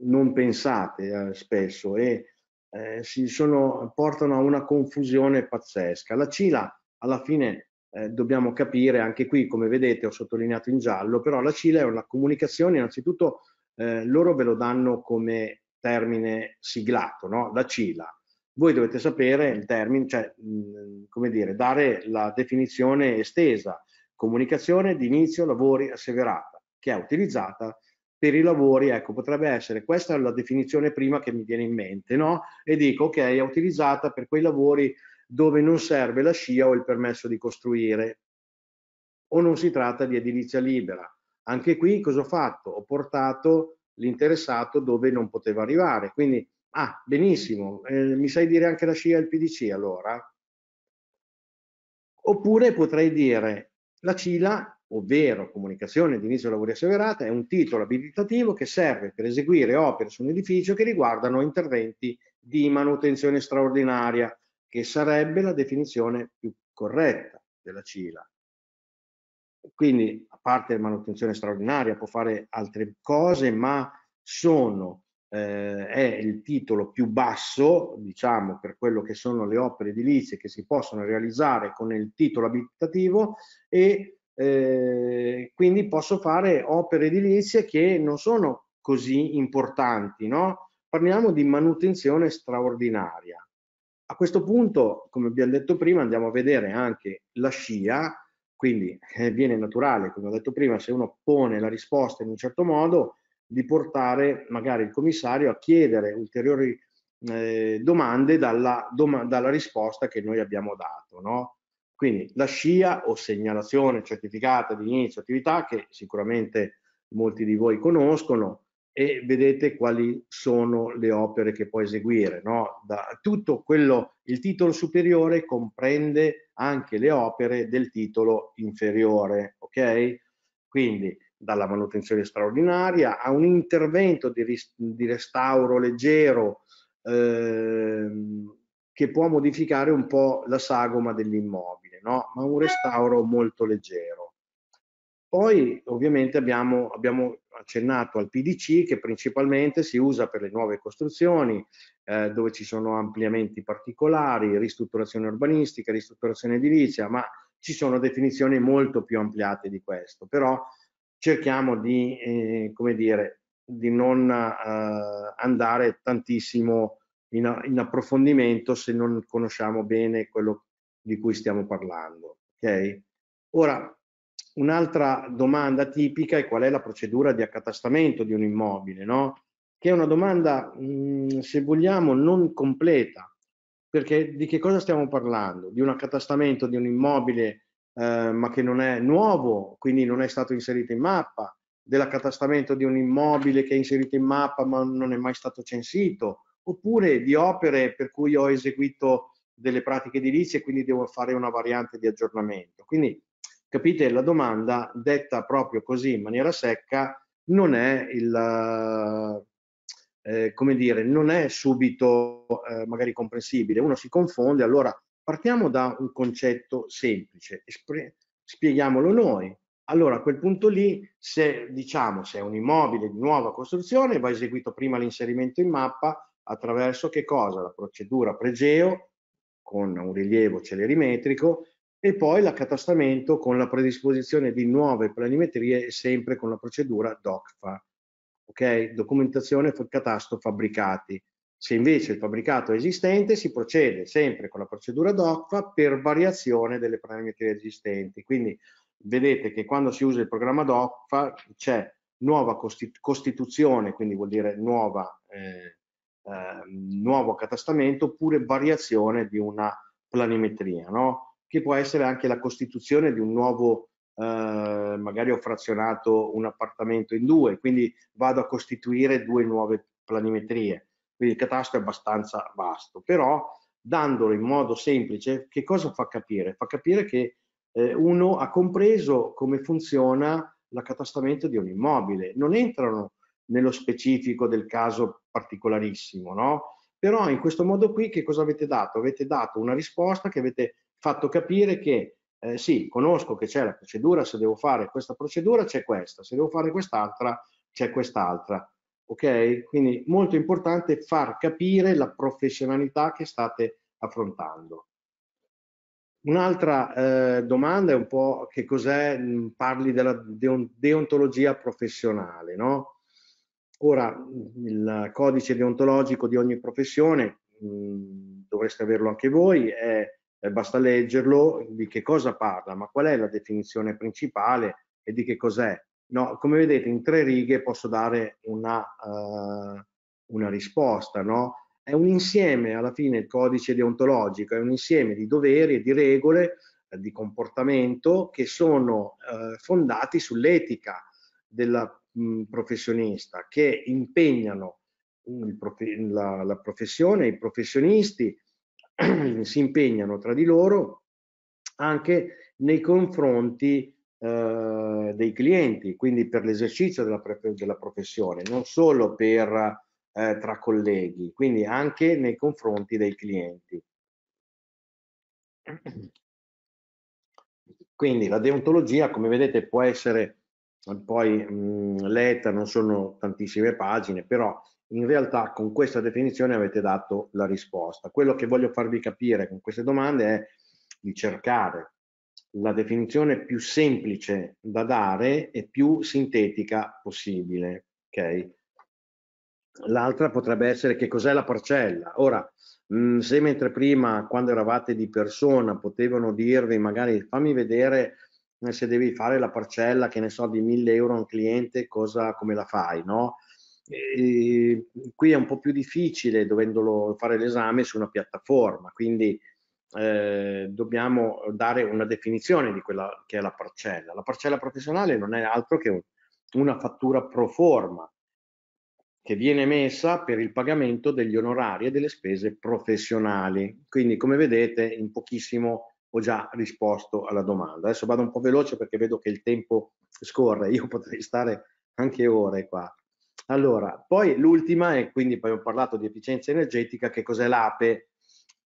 non pensate eh, spesso e eh, si sono, portano a una confusione pazzesca. La CILA alla fine eh, dobbiamo capire, anche qui come vedete ho sottolineato in giallo, però la CILA è una comunicazione, innanzitutto eh, loro ve lo danno come termine siglato, no? la CILA voi dovete sapere il termine, cioè, mh, come dire, dare la definizione estesa, comunicazione di inizio lavori asseverata, che è utilizzata per i lavori, ecco, potrebbe essere, questa è la definizione prima che mi viene in mente, no? E dico, ok, è utilizzata per quei lavori dove non serve la scia o il permesso di costruire, o non si tratta di edilizia libera. Anche qui cosa ho fatto? Ho portato l'interessato dove non poteva arrivare, quindi Ah, benissimo, eh, mi sai dire anche la scia del PDC allora? Oppure potrei dire la CILA, ovvero comunicazione di inizio lavori asseverata, è un titolo abilitativo che serve per eseguire opere su un edificio che riguardano interventi di manutenzione straordinaria, che sarebbe la definizione più corretta della CILA. Quindi, a parte manutenzione straordinaria, può fare altre cose, ma sono eh, è il titolo più basso, diciamo, per quello che sono le opere edilizie che si possono realizzare con il titolo abitativo e eh, quindi posso fare opere edilizie che non sono così importanti, no? Parliamo di manutenzione straordinaria. A questo punto, come abbiamo detto prima, andiamo a vedere anche la scia, quindi eh, viene naturale, come ho detto prima, se uno pone la risposta in un certo modo, di portare magari il commissario a chiedere ulteriori eh, domande dalla, doma, dalla, risposta che noi abbiamo dato. No? Quindi la SCIA o segnalazione certificata di inizio attività che sicuramente molti di voi conoscono e vedete quali sono le opere che può eseguire. No? Da tutto quello, il titolo superiore comprende anche le opere del titolo inferiore. ok? Quindi dalla manutenzione straordinaria a un intervento di, di restauro leggero ehm, che può modificare un po' la sagoma dell'immobile, no? ma un restauro molto leggero. Poi ovviamente abbiamo, abbiamo, accennato al PDC che principalmente si usa per le nuove costruzioni eh, dove ci sono ampliamenti particolari, ristrutturazione urbanistica, ristrutturazione edilizia, ma ci sono definizioni molto più ampliate di questo, però cerchiamo di, eh, come dire, di non eh, andare tantissimo in, in, approfondimento se non conosciamo bene quello di cui stiamo parlando. Okay? Ora, un'altra domanda tipica è qual è la procedura di accatastamento di un immobile, no? che è una domanda, mh, mm, se vogliamo, non completa, perché di che cosa stiamo parlando? Di un accatastamento di un immobile eh, ma che non è nuovo, quindi non è stato inserito in mappa, dell'accatastamento di un immobile che è inserito in mappa ma non è mai stato censito, oppure di opere per cui ho eseguito delle pratiche edilizie e quindi devo fare una variante di aggiornamento. Quindi capite la domanda detta proprio così in maniera secca non è il eh, come dire non è subito eh, magari comprensibile uno si confonde allora Partiamo da un concetto semplice, spieghiamolo noi. Allora a quel punto lì, se diciamo se è un immobile di nuova costruzione, va eseguito prima l'inserimento in mappa attraverso che cosa? La procedura pregeo con un rilievo celerimetrico e poi l'accatastamento con la predisposizione di nuove planimetrie sempre con la procedura DOCFA, ok? Documentazione catasto fabbricati. Se invece il fabbricato è esistente, si procede sempre con la procedura DOCFA per variazione delle parametrie esistenti. Quindi vedete che quando si usa il programma DOCFA c'è nuova costituzione, quindi vuol dire nuova, eh, eh, nuovo catastamento, oppure variazione di una planimetria, no? che può essere anche la costituzione di un nuovo, eh, magari ho frazionato un appartamento in due, quindi vado a costituire due nuove planimetrie quindi il catasto è abbastanza vasto, però dandolo in modo semplice, che cosa fa capire? Fa capire che eh, uno ha compreso come funziona l'accatastamento di un immobile. Non entrano nello specifico del caso particolarissimo, no? Però in questo modo qui che cosa avete dato? Avete dato una risposta che avete fatto capire che eh, sì, conosco che c'è la procedura, se devo fare questa procedura c'è questa, se devo fare quest'altra c'è quest'altra ok? Quindi molto importante far capire la professionalità che state affrontando. Un'altra eh, domanda è un po' che cos'è, mm, parli della deontologia professionale, no? Ora, il codice deontologico di ogni professione, mh, mm, dovreste averlo anche voi, è, è eh, basta leggerlo di che cosa parla, ma qual è la definizione principale e di che cos'è No, come vedete in tre righe posso dare una, uh, una risposta, no? È un insieme, alla fine il codice deontologico, è un insieme di doveri e di regole eh, di comportamento che sono eh, fondati sull'etica del mm, professionista, che impegnano mm, prof la, la professione, i professionisti si impegnano tra di loro anche nei confronti eh, dei clienti, quindi per l'esercizio della, della, professione, non solo per, eh, tra colleghi, quindi anche nei confronti dei clienti. Quindi la deontologia, come vedete, può essere poi mh, letta, non sono tantissime pagine, però in realtà con questa definizione avete dato la risposta. Quello che voglio farvi capire con queste domande è di cercare la definizione più semplice da dare e più sintetica possibile. Okay? L'altra potrebbe essere che cos'è la parcella. Ora, mh, mm, se mentre prima, quando eravate di persona, potevano dirvi magari fammi vedere eh, se devi fare la parcella, che ne so, di 1000 euro a un cliente, cosa, come la fai, no? E, qui è un po' più difficile dovendolo fare l'esame su una piattaforma, quindi eh, dobbiamo dare una definizione di quella che è la parcella. La parcella professionale non è altro che una fattura pro forma che viene emessa per il pagamento degli onorari e delle spese professionali. Quindi come vedete in pochissimo ho già risposto alla domanda. Adesso vado un po' veloce perché vedo che il tempo scorre, io potrei stare anche ore qua. Allora, poi l'ultima, e quindi poi ho parlato di efficienza energetica, che cos'è l'APE?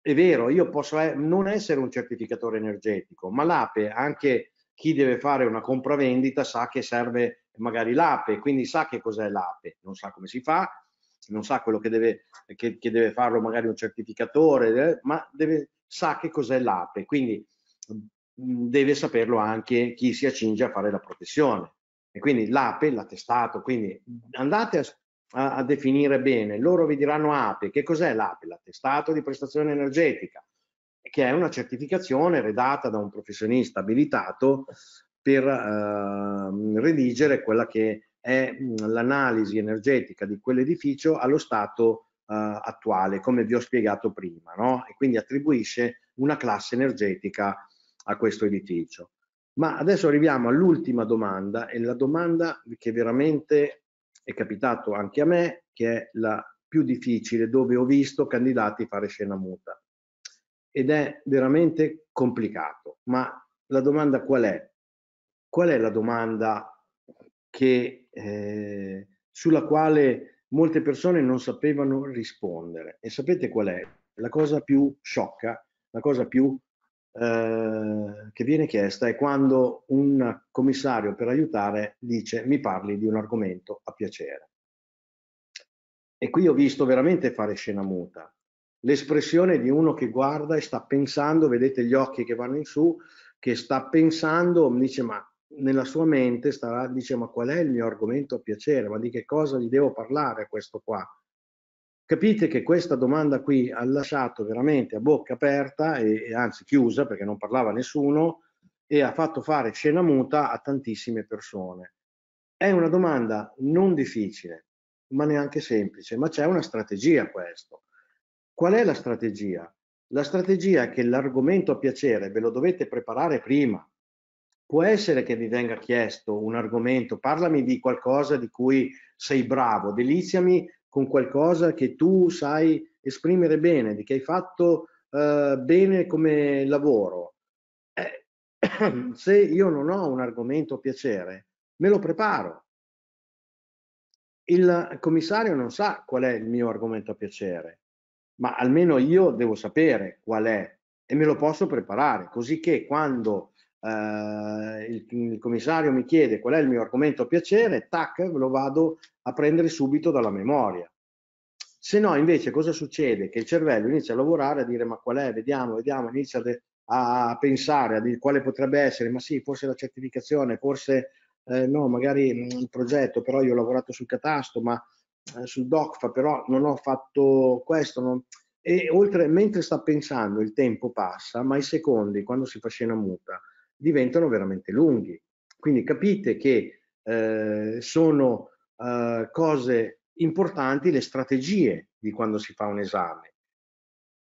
è vero, io posso non essere un certificatore energetico, ma l'APE, anche chi deve fare una compravendita sa che serve magari l'APE, quindi sa che cos'è l'APE, non sa come si fa, non sa quello che deve, che, che deve farlo magari un certificatore, eh, ma deve, sa che cos'è l'APE, quindi mhmm, deve saperlo anche chi si accinge a fare la professione. E quindi l'APE, l'attestato, quindi andate a a, a definire bene. Loro vi diranno APE. Che cos'è l'APE? L'attestato di prestazione energetica, che è una certificazione redata da un professionista abilitato per eh, redigere quella che è l'analisi energetica di quell'edificio allo stato eh, attuale, come vi ho spiegato prima, no? e quindi attribuisce una classe energetica a questo edificio. Ma adesso arriviamo all'ultima domanda e la domanda che veramente è capitato anche a me, che è la più difficile, dove ho visto candidati fare scena muta. Ed è veramente complicato. Ma la domanda qual è? Qual è la domanda che, eh, sulla quale molte persone non sapevano rispondere? E sapete qual è? La cosa più sciocca, la cosa più eh, che viene chiesta è quando un commissario per aiutare dice mi parli di un argomento a piacere. E qui ho visto veramente fare scena muta. L'espressione di uno che guarda e sta pensando, vedete gli occhi che vanno in su, che sta pensando, dice ma nella sua mente starà, dice ma qual è il mio argomento a piacere, ma di che cosa gli devo parlare a questo qua? Capite che questa domanda qui ha lasciato veramente a bocca aperta e, e anzi chiusa perché non parlava nessuno e ha fatto fare scena muta a tantissime persone. È una domanda non difficile, ma neanche semplice, ma c'è una strategia questo. Qual è la strategia? La strategia è che l'argomento a piacere ve lo dovete preparare prima. Può essere che vi venga chiesto un argomento, parlami di qualcosa di cui sei bravo, deliziami con qualcosa che tu sai esprimere bene, di che hai fatto eh, bene come lavoro. Eh, se io non ho un argomento a piacere, me lo preparo. Il commissario non sa qual è il mio argomento a piacere, ma almeno io devo sapere qual è e me lo posso preparare, così che quando eh, il, il, commissario mi chiede qual è il mio argomento a piacere, tac, lo vado a prendere subito dalla memoria. Se no, invece, cosa succede? Che il cervello inizia a lavorare, a dire ma qual è, vediamo, vediamo, inizia a, a pensare a dire quale potrebbe essere, ma sì, forse la certificazione, forse eh, no, magari mm, il progetto, però io ho lavorato sul catasto, ma eh, sul DOCFA, però non ho fatto questo. Non... E oltre, mentre sta pensando, il tempo passa, ma i secondi, quando si fa scena muta, diventano veramente lunghi. Quindi capite che eh, sono eh, cose importanti le strategie di quando si fa un esame,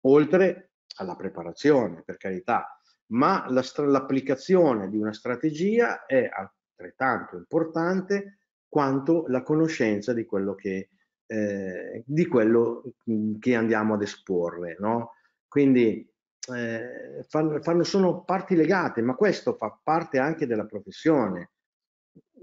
oltre alla preparazione, per carità, ma l'applicazione di una strategia è altrettanto importante quanto la conoscenza di quello che, eh, di quello mm, che andiamo ad esporre. No? Quindi eh, fanno, fanno, sono parti legate, ma questo fa parte anche della professione.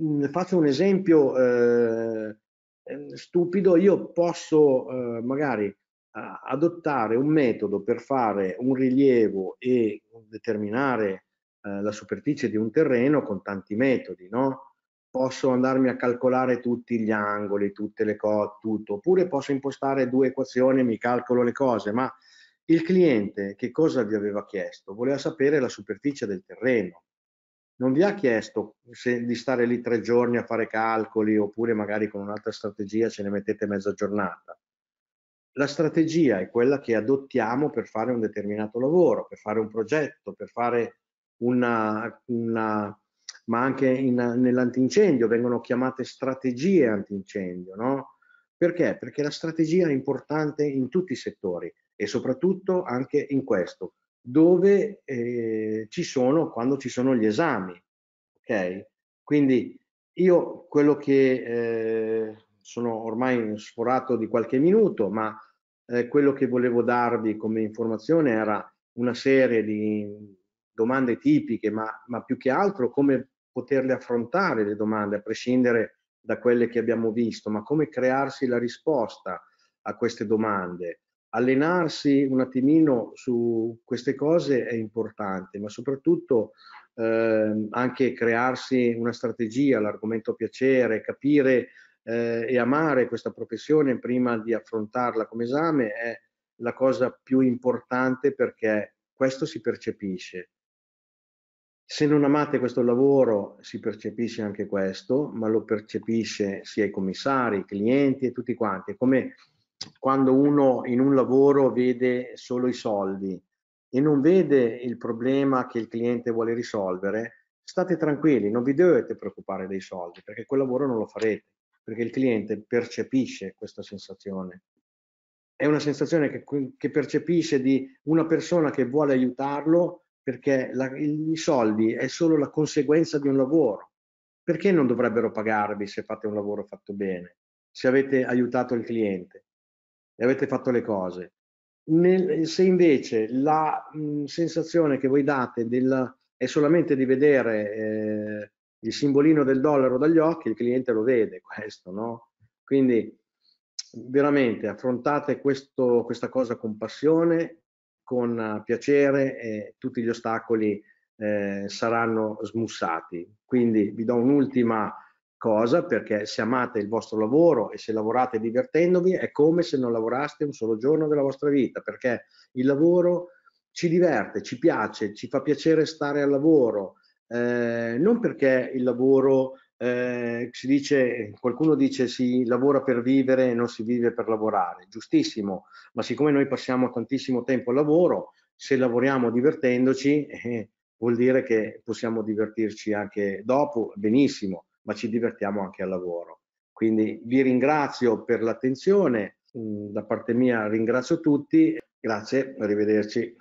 Mm, faccio un esempio eh, ehm, stupido, io posso eh, magari adottare un metodo per fare un rilievo e determinare eh, la superficie di un terreno con tanti metodi, no? Posso andarmi a calcolare tutti gli angoli, tutte le cose, tutto, oppure posso impostare due equazioni e mi calcolo le cose, ma il cliente che cosa vi aveva chiesto? Voleva sapere la superficie del terreno. Non vi ha chiesto se, di stare lì tre giorni a fare calcoli oppure magari con un'altra strategia ce ne mettete mezza giornata. La strategia è quella che adottiamo per fare un determinato lavoro, per fare un progetto, per fare una, una ma anche nell'antincendio vengono chiamate strategie antincendio, no? Perché? Perché la strategia è importante in tutti i settori e soprattutto anche in questo, dove eh, ci sono, quando ci sono gli esami. Ok? Quindi io quello che eh, sono ormai sforato di qualche minuto, ma eh, quello che volevo darvi come informazione era una serie di domande tipiche, ma, ma più che altro come poterle affrontare le domande, a prescindere da quelle che abbiamo visto, ma come crearsi la risposta a queste domande allenarsi un attimino su queste cose è importante, ma soprattutto eh, anche crearsi una strategia, l'argomento piacere, capire eh, e amare questa professione prima di affrontarla come esame è la cosa più importante perché questo si percepisce. Se non amate questo lavoro si percepisce anche questo, ma lo percepisce sia i commissari, i clienti e tutti quanti. Come quando uno in un lavoro vede solo i soldi e non vede il problema che il cliente vuole risolvere, state tranquilli, non vi dovete preoccupare dei soldi perché quel lavoro non lo farete, perché il cliente percepisce questa sensazione. È una sensazione che, che percepisce di una persona che vuole aiutarlo perché la, i soldi è solo la conseguenza di un lavoro. Perché non dovrebbero pagarvi se fate un lavoro fatto bene, se avete aiutato il cliente? e avete fatto le cose. Nel, se invece la mh, sensazione che voi date del, è solamente di vedere eh, il simbolino del dollaro dagli occhi, il cliente lo vede questo, no? Quindi veramente affrontate questo, questa cosa con passione, con eh, piacere e tutti gli ostacoli eh, saranno smussati. Quindi vi do un'ultima cosa perché se amate il vostro lavoro e se lavorate divertendovi è come se non lavoraste un solo giorno della vostra vita perché il lavoro ci diverte, ci piace, ci fa piacere stare al lavoro, eh, non perché il lavoro eh, si dice, qualcuno dice si lavora per vivere e non si vive per lavorare, giustissimo, ma siccome noi passiamo tantissimo tempo al lavoro, se lavoriamo divertendoci eh, vuol dire che possiamo divertirci anche dopo, benissimo ma ci divertiamo anche al lavoro. Quindi vi ringrazio per l'attenzione, mm, da parte mia ringrazio tutti, grazie, arrivederci.